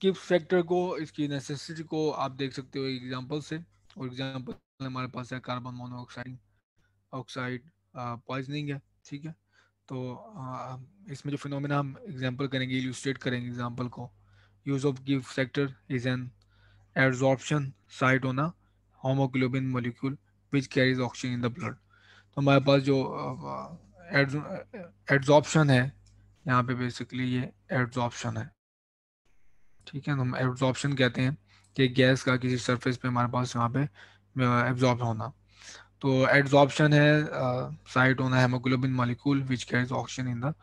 किस फैक्टर को इसकी नेसेसिटी को आप देख सकते हो एग्जांपल से और एग्जांपल हमारे पास है कार्बन मोनोऑक्साइड ऑक्साइड पॉइजनिंग है ठीक है तो आ, इसमें जो फिनोमेना हम एग्जांपल करेंगे इलस्ट्रेट करेंगे एग्जांपल को यूज ऑफ गिव factor is an absorption site होना haemoglobin molecule which carries oxygen in the blood तो हमारे पास जो एड्सॉप्शन है यहाँ पे बेसिकली ये एड्सॉप्शन है ठीक है हम एब्जॉर्प्शन कहते हैं कि गैस का किसी सरफेस पे हमारे पास यहाँ पे एब्जॉर्ब होना तो एड्जॉर्प्शन है साइट होना है haemoglobin molecule which carries oxygen in the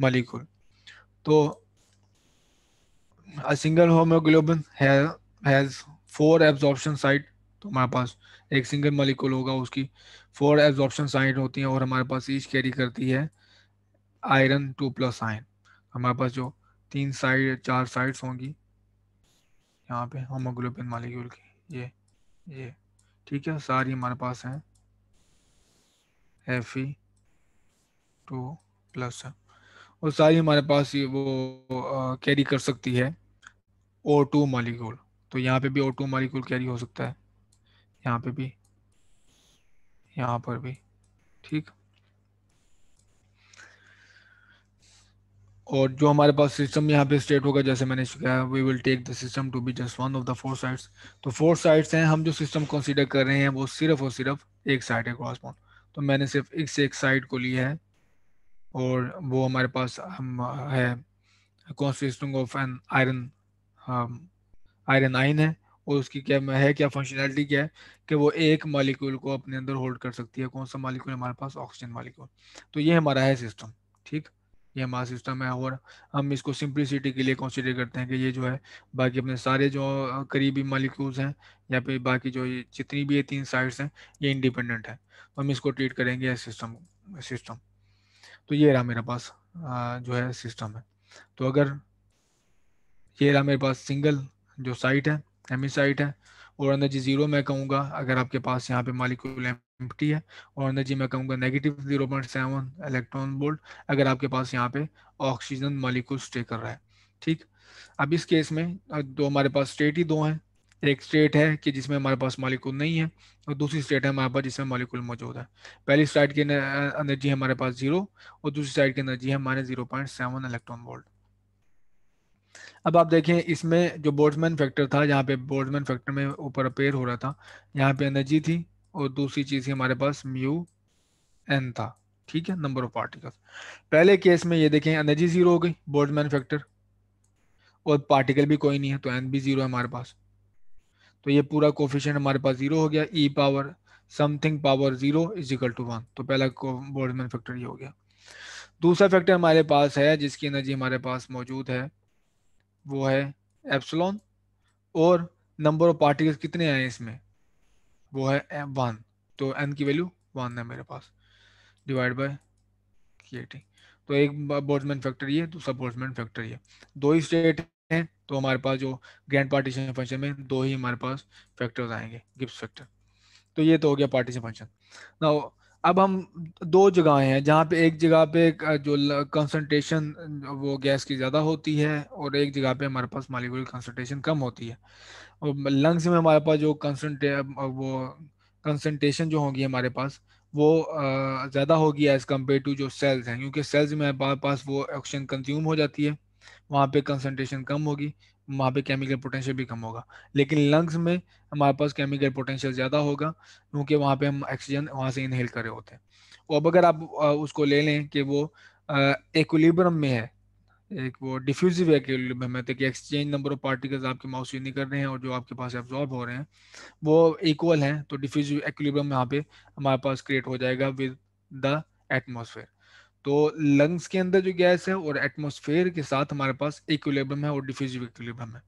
molecule तो a single haemoglobin has four four site तो हमारे पास एक सिंगल मालिकूल होगा उसकी फोर एब्जॉर्प्शन साइट होती हैं और हमारे पास ईच कैरी करती है आयरन टू प्लस आयन हमारे पास जो तीन साइड चार साइड्स होंगी यहाँ पे होमोग्लोबिन मालिक्यूल की ये ये ठीक है सारी हमारे पास हैं एफ ई टू प्लस और सारी हमारे पास ये वो कैरी कर सकती है ओ टू मालिक्यूल तो यहाँ पे भी ओ टू मालिक्यूल कैरी हो सकता है यहाँ पे भी यहाँ पर भी ठीक और जो हमारे पास सिस्टम यहाँ पे स्टेट होगा जैसे मैंने कहा we will take the system to be just one of the four sites तो फोर साइड्स हैं हम जो सिस्टम कंसीडर कर रहे हैं वो सिर्फ और सिर्फ एक साइड है पॉइंट तो मैंने सिर्फ एक से एक साइड को लिया है और वो हमारे पास हम है consisting of an iron iron आइन है और उसकी क्या है क्या फंक्शनैलिटी क्या है कि वो एक मालिक्यूल को अपने अंदर होल्ड कर सकती है कौन सा मालिक्यूल हमारे पास ऑक्सीजन मालिक्यूल तो ये हमारा है सिस्टम ठीक ये हमारा सिस्टम है और हम इसको सिंप्लिसिटी के लिए कंसीडर करते हैं कि ये जो है बाकी अपने सारे जो करीबी मालिक्यूल्स हैं या फिर बाकी जो जितनी भी ये तीन साइड्स हैं ये इंडिपेंडेंट है तो हम इसको ट्रीट करेंगे सिस्टम सिस्टम तो ये रहा मेरे पास जो है सिस्टम है तो अगर ये रहा मेरे पास सिंगल जो साइट है एमी साइट है और अंदर जी ज़ीरो मैं कहूँगा अगर आपके पास यहाँ पे मालिक्यूल एम्प्टी है और एनर्जी मैं कहूँगा negative zero point seven electron volt अगर आपके पास यहाँ पे ऑक्सीजन मॉलिक्यूल स्टे कर रहा है ठीक अब इस केस में दो हमारे पास स्टेट ही दो हैं एक स्टेट है कि जिसमें हमारे पास मॉलिक्यूल नहीं है और दूसरी स्टेट है हमारे पास जिसमें मॉलिक्यूल मौजूद है पहली स्टेट की एनर्जी है हमारे पास जीरो और दूसरी स्टेट की एनर्जी है minus zero point seven electron volt अब आप देखें इसमें जो बोर्डमैन फैक्टर था यहाँ पे बोर्डमैन फैक्टर में ऊपर अपेयर हो रहा था यहाँ पे एनर्जी थी और दूसरी चीज हमारे पास म्यू एन था ठीक है नंबर ऑफ पार्टिकल्स पहले केस में ये देखें एनर्जी जीरो हो गई बोर्डमैन फैक्टर और पार्टिकल भी कोई नहीं है तो एन भी जीरो है हमारे पास तो ये पूरा कोफिशेंट हमारे पास जीरो हो गया E power something power zero is equal to one तो पहला बोर्डमैन फैक्टर ये हो गया दूसरा फैक्टर हमारे पास है जिसकी एनर्जी हमारे पास मौजूद है वो है एप्सलॉन और नंबर ऑफ पार्टिकल्स कितने आए इसमें वो है वन तो एन की वैल्यू वन है मेरे पास डिवाइड बाय तो एक बोर्ड्समैन फैक्टर ये दूसरा बोर्ड्समैन फैक्टर ये दो ही स्टेट हैं तो हमारे पास जो ग्रैंड पार्टीशन फंक्शन में दो ही हमारे पास फैक्टर्स आएंगे गिफ्ट फैक्टर तो ये तो हो गया पार्टीशन फंक्शन ना अब हम दो जगह हैं जहाँ पे एक जगह पे जो कंसनट्रेशन वो गैस की ज़्यादा होती है और एक जगह पे हमारे पास मालिकुलर कंसनट्रेशन कम होती है और लंग्स में हमारे पास जो कंसनट्रे वो कंसनट्रेशन जो होगी हमारे पास वो ज़्यादा होगी एज़ कम्पेयर टू जो सेल्स हैं क्योंकि सेल्स में हमारे पास वो ऑक्सीजन कंज्यूम हो जाती है वहाँ पे कंसनट्रेशन कम होगी वहाँ पे केमिकल पोटेंशियल भी कम होगा लेकिन लंग्स में हमारे पास केमिकल पोटेंशियल ज़्यादा होगा क्योंकि वहाँ पे हम ऑक्सीजन वहाँ से इनहेल करे होते हैं और अगर आप उसको ले लें कि वो इक्विलिब्रम में है एक वो डिफ्यूजिव एक्म है कि एक्सचेंज नंबर ऑफ पार्टिकल्स आपके माउस नहीं कर रहे हैं और जो आपके पास एब्जॉर्ब हो रहे हैं वो इक्वल हैं तो डिफ्यूजिव एक्म यहाँ पे हमारे पास क्रिएट हो जाएगा विद द एटमोसफेयर तो लंग्स के अंदर जो गैस है और एटमोसफेयर के साथ हमारे पास इक्वलेबम है और डिफ्यूजिव एक्म है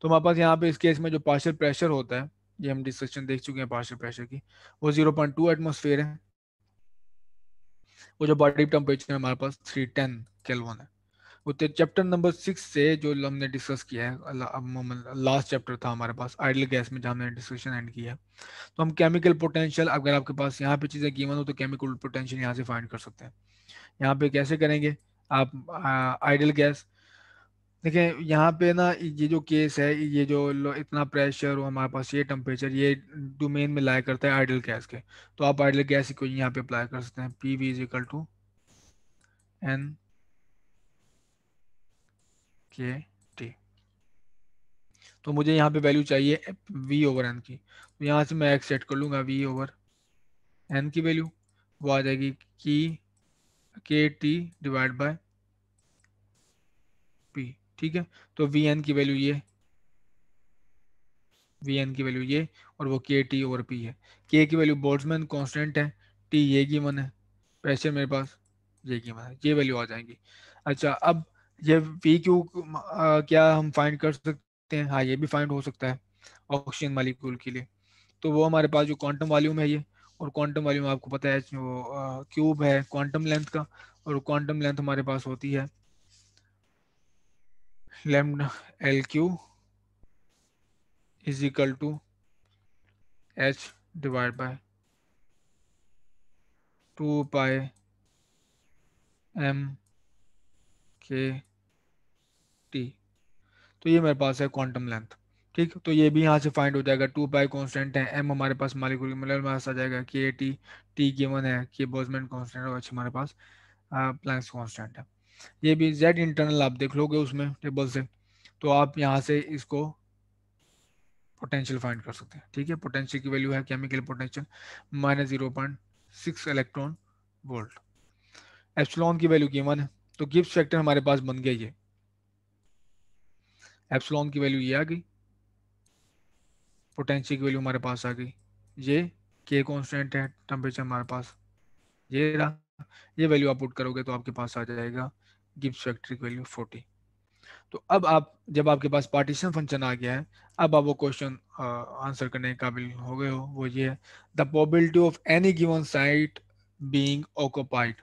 तो हमारे पास यहाँ पे इस केस में जो पार्शियल प्रेशर होता है ये हम डिस्कशन देख चुके हैं पार्शल प्रेशर की वो जीरो पॉइंट टू एटमोसफेयर है वो जो बॉडी टेम्परेचर है हमारे पास थ्री टेन है होते चैप्टर नंबर सिक्स से जो हमने डिस्कस किया है लास्ट चैप्टर था हमारे पास आइडल गैस में जहाँ हमने डिस्कशन एंड किया है तो हम केमिकल पोटेंशियल अगर आपके पास यहाँ पे चीज़ें गिवन हो तो केमिकल पोटेंशियल यहाँ से फाइंड कर सकते हैं यहाँ पे कैसे करेंगे आप आइडल गैस देखें यहाँ पे ना ये जो केस है ये जो इतना प्रेशर और हमारे पास ये टेम्परेचर ये डोमेन में लाया करता है आइडल गैस के तो आप आइडल गैस को यहाँ पे अप्लाई कर सकते हैं P V is equal to N K T तो मुझे यहाँ पे वैल्यू चाहिए वी ओवर एन की तो यहाँ से मैं एक्स सेट कर लूँगा वी ओवर एन की वैल्यू वो आ जाएगी की के टी डिवाइड बाय पी ठीक है तो वी एन की वैल्यू ये वी एन की वैल्यू ये और वो के टी ओवर पी है के की वैल्यू बोल्समैन कॉन्स्टेंट है टी ये की मन है प्रेशर मेरे पास ये की मन है ये वैल्यू आ जाएंगी अच्छा अब ये वी क्यू क्या हम फाइंड कर सकते हैं हाँ ये भी फाइंड हो सकता है ऑक्सीजन मालिक्यूल के लिए तो वो हमारे पास जो क्वांटम वॉल्यूम है ये और क्वांटम वॉल्यूम आपको पता है वो क्यूब है क्वांटम लेंथ का और क्वांटम लेंथ हमारे पास होती है L Q is equal to H divide by two pi M K T तो ये मेरे पास है क्वांटम लेंथ ठीक तो ये भी यहाँ से फाइंड हो जाएगा टू पाई कांस्टेंट है एम हमारे पास मालिकुल मोलर आ जाएगा के टी टी गिवन है के बोजमैन कांस्टेंट है हमारे पास प्लैंक्स कांस्टेंट है ये भी जेड इंटरनल आप देख लोगे उसमें टेबल से तो आप यहाँ से इसको पोटेंशियल फाइंड कर सकते हैं ठीक है पोटेंशियल की वैल्यू है chemical potential minus zero point six electron volt epsilon की वैल्यू गिवन है तो गिफ्ट फैक्टर हमारे पास बन गया ये एप्सलॉन की वैल्यू ये आ गई पोटेंशियल की वैल्यू हमारे पास आ गई ये के कॉन्स्टेंट है टेम्परेचर हमारे पास ये रहा ये वैल्यू आप पुट करोगे तो आपके पास आ जाएगा गिफ्ट फैक्टर की वैल्यू फोर्टी तो अब आप जब आपके पास पार्टीशन फंक्शन आ गया है अब आप वो क्वेश्चन आंसर करने के काबिल हो गए हो वो ये है the probability of any given site being occupied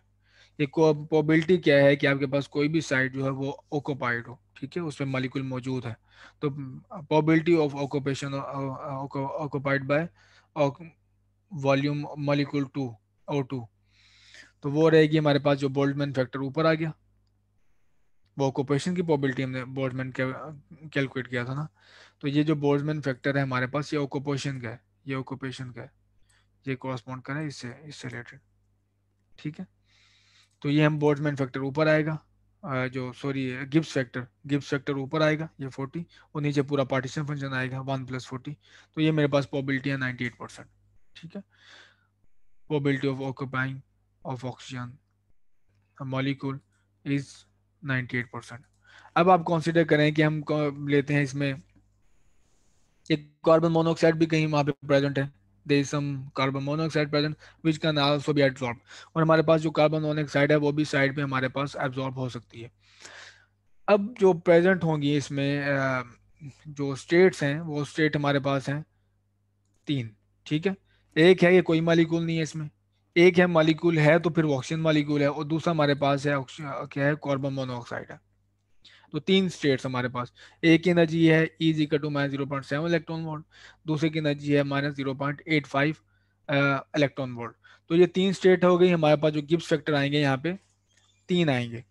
ये प्रोबेबिलिटी क्या है कि आपके पास कोई भी साइट जो है वो ऑक्यूपाइड हो ठीक है उसमें मालिकुल मौजूद है तो probability of occupation occupied by volume molecule to O two तो वो रहेगी हमारे पास जो बोल्डमैन फैक्टर ऊपर आ गया वो ऑक्यूपेशन की प्रोबेबिलिटी हमने बोल्डमैन कैलकुलेट किया था ना तो ये जो बोल्डमैन फैक्टर है हमारे पास ये ऑक्यूपेशन का है ये ऑक्यूपेशन का है ये कॉरस्पॉन्ड करें इससे इससे रिलेटेड ठीक है तो ये हम बोर्ड्समैन फैक्टर ऊपर आएगा जो sorry Gibbs factor Gibbs factor ऊपर आएगा ये फोर्टी और नीचे पूरा पार्टीशन फंक्शन आएगा वन प्लस फोर्टी तो ये मेरे पास पॉबिलिटी है नाइन्टी एट परसेंट ठीक है probability of occupying of oxygen molecule is ninety eight percent अब आप कंसीडर करें कि हम लेते हैं इसमें एक कार्बन मोनोऑक्साइड भी कहीं वहाँ पे प्रेजेंट है there is some carbon monoxide present which can also be absorb और हमारे पास जो कार्बन मोनोऑक्साइड है वो भी साइड पे हमारे पास एब्जॉर्ब हो सकती है अब जो प्रेजेंट होंगी इसमें जो स्टेट्स हैं वो स्टेट हमारे पास हैं तीन ठीक है एक है ये कोई मालिकूल नहीं है इसमें एक है मालिक्यूल है तो फिर ऑक्सीजन मालिक्यूल है और दूसरा हमारे पास है क्या है कार्बन मोनोऑक्साइड है तो तीन स्टेट्स हमारे पास एक की एनर्जी है is equal to minus zero point seven electron volt दूसरे की एनर्जी है minus zero point eight five electron volt तो ये तीन स्टेट हो गई हमारे पास जो गिब्स फैक्टर आएंगे यहाँ पे तीन आएंगे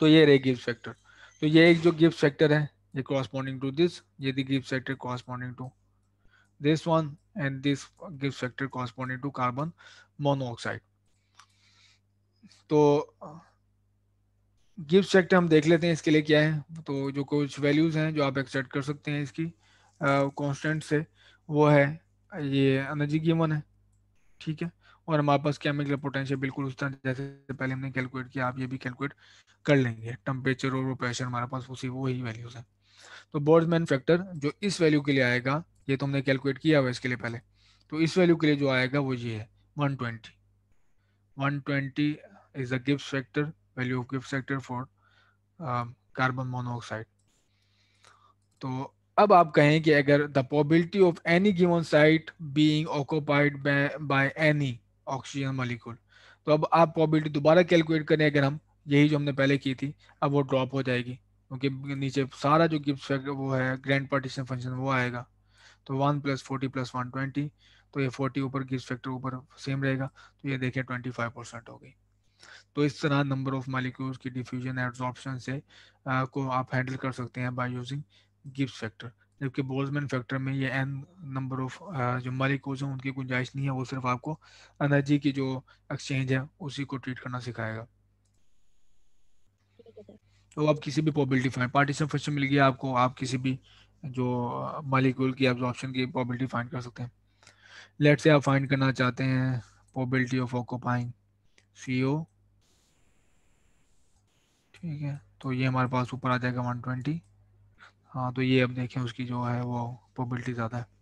तो ये रहे गिब्स फैक्टर तो ये एक जो गिब्स फैक्टर है ये कॉरस्पॉन्डिंग टू दिस ये the Gibbs factor corresponding to this one and this Gibbs factor corresponding to carbon monoxide तो गिफ्ट सेक्टर तो हम देख लेते हैं इसके लिए क्या है तो जो कुछ वैल्यूज़ हैं जो आप एक्सेप्ट कर सकते हैं इसकी कॉन्स्टेंट से वो है ये एनर्जी गिवन है ठीक है और हमारे पास केमिकल पोटेंशियल बिल्कुल उस तरह जैसे पहले हमने कैलकुलेट किया आप ये भी कैलकुलेट कर लेंगे टेम्परेचर और प्रेशर हमारे पास उसी वो ही वैल्यूज़ है तो मैन फैक्टर जो इस वैल्यू के लिए आएगा ये तो हमने कैलकुलेट किया हुआ इसके लिए पहले तो इस वैल्यू के लिए जो आएगा वो ये है one twenty one twenty is the गिफ्ट factor value of Gibbs factor for carbon monoxide तो अब आप कहें कि अगर the probability of any given site being occupied by any oxygen molecule तो अब आप प्रोबेबिलिटी दोबारा कैलकुलेट करें अगर हम यही जो हमने पहले की थी अब वो ड्रॉप हो जाएगी क्योंकि नीचे सारा जो गिफ्ट फैक्टर वो है ग्रैंड पार्टीशन फंक्शन वो आएगा तो one plus forty plus one twenty तो ये फोर्टी ऊपर गिफ्ट फैक्टर ऊपर सेम रहेगा तो ये देखें ट्वेंटी फाइव परसेंट हो गई तो इस तरह नंबर ऑफ मालिक्यूल्स की डिफ्यूजन एब्जॉर्प्शन से आ, को आप हैंडल कर सकते हैं बाय यूजिंग गिब्स फैक्टर जबकि बोल्समैन फैक्टर में ये एन नंबर ऑफ जो मालिक्यूल्स हैं उनकी गुंजाइश नहीं है वो सिर्फ आपको एनर्जी की जो एक्सचेंज है उसी को ट्रीट करना सिखाएगा तो आप किसी भी प्रोबेबिलिटी फाइंड पार्टीशन फंक्शन मिल गया आपको आप किसी भी जो मालिक्यूल की एब्जॉर्प्शन की प्रोबेबिलिटी फाइंड कर सकते हैं लेट से आप फाइंड करना चाहते हैं probability of occupying C O ठीक है तो ये हमारे पास ऊपर आ जाएगा वन ट्वेंटी हाँ तो ये अब देखें उसकी जो है वो प्रोबेबिलिटी ज़्यादा है